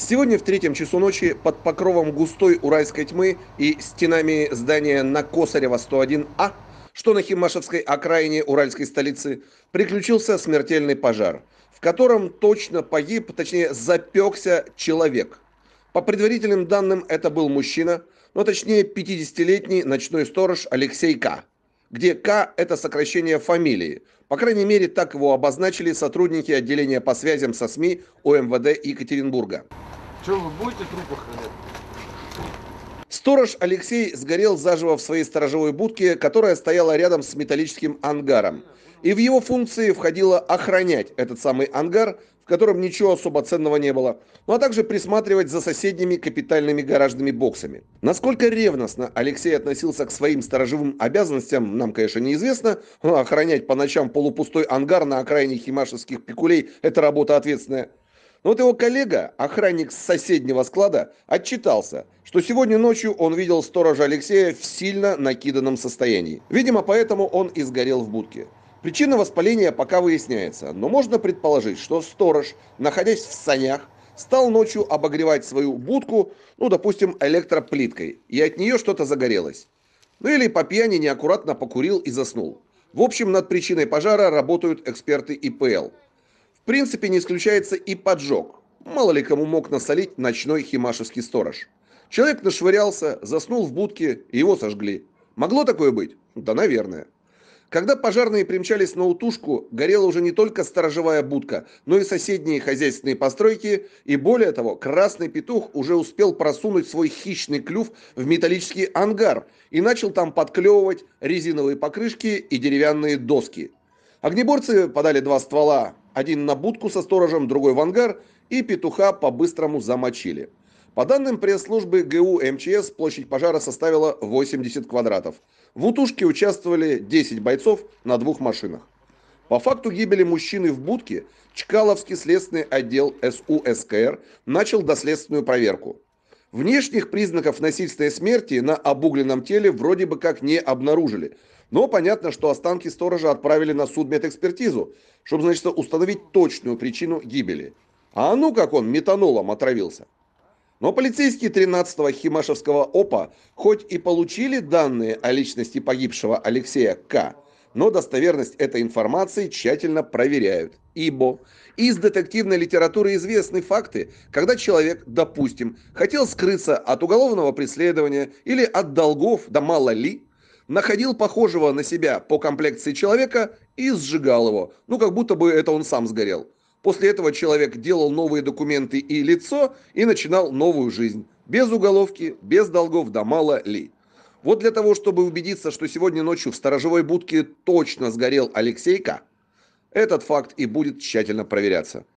Сегодня в третьем часу ночи под покровом густой уральской тьмы и стенами здания на Косарева 101А, что на Химашевской окраине уральской столицы, приключился смертельный пожар, в котором точно погиб, точнее запекся человек. По предварительным данным это был мужчина, но точнее 50-летний ночной сторож Алексей К., где К – это сокращение фамилии. По крайней мере, так его обозначили сотрудники отделения по связям со СМИ ОМВД Екатеринбурга. Что, вы будете труп охранять? Сторож Алексей сгорел заживо в своей сторожевой будке, которая стояла рядом с металлическим ангаром. И в его функции входило охранять этот самый ангар, в котором ничего особо ценного не было, ну а также присматривать за соседними капитальными гаражными боксами. Насколько ревностно Алексей относился к своим сторожевым обязанностям, нам, конечно, неизвестно. Но ну, а охранять по ночам полупустой ангар на окраине химашевских пикулей – это работа ответственная. Но вот его коллега, охранник с соседнего склада, отчитался, что сегодня ночью он видел сторожа Алексея в сильно накиданном состоянии. Видимо, поэтому он и сгорел в будке. Причина воспаления пока выясняется, но можно предположить, что сторож, находясь в санях, стал ночью обогревать свою будку, ну, допустим, электроплиткой, и от нее что-то загорелось. Ну или по пьяни неаккуратно покурил и заснул. В общем, над причиной пожара работают эксперты ИПЛ принципе не исключается и поджог. Мало ли кому мог насолить ночной химашевский сторож. Человек нашвырялся, заснул в будке, и его сожгли. Могло такое быть? Да, наверное. Когда пожарные примчались на утушку, горела уже не только сторожевая будка, но и соседние хозяйственные постройки, и более того, красный петух уже успел просунуть свой хищный клюв в металлический ангар и начал там подклевывать резиновые покрышки и деревянные доски. Огнеборцы подали два ствола, один на будку со сторожем, другой в ангар, и петуха по-быстрому замочили. По данным пресс-службы ГУ МЧС, площадь пожара составила 80 квадратов. В утушке участвовали 10 бойцов на двух машинах. По факту гибели мужчины в будке Чкаловский следственный отдел СУСКР начал доследственную проверку. Внешних признаков насильственной смерти на обугленном теле вроде бы как не обнаружили. Но понятно, что останки сторожа отправили на судмедэкспертизу, чтобы, значит, установить точную причину гибели. А ну как он метанолом отравился. Но полицейские 13-го Химашевского ОПА хоть и получили данные о личности погибшего Алексея К., но достоверность этой информации тщательно проверяют. Ибо из детективной литературы известны факты, когда человек, допустим, хотел скрыться от уголовного преследования или от долгов, да мало ли, находил похожего на себя по комплекции человека и сжигал его, ну как будто бы это он сам сгорел. После этого человек делал новые документы и лицо и начинал новую жизнь. Без уголовки, без долгов, да мало ли. Вот для того, чтобы убедиться, что сегодня ночью в сторожевой будке точно сгорел Алексейка, этот факт и будет тщательно проверяться.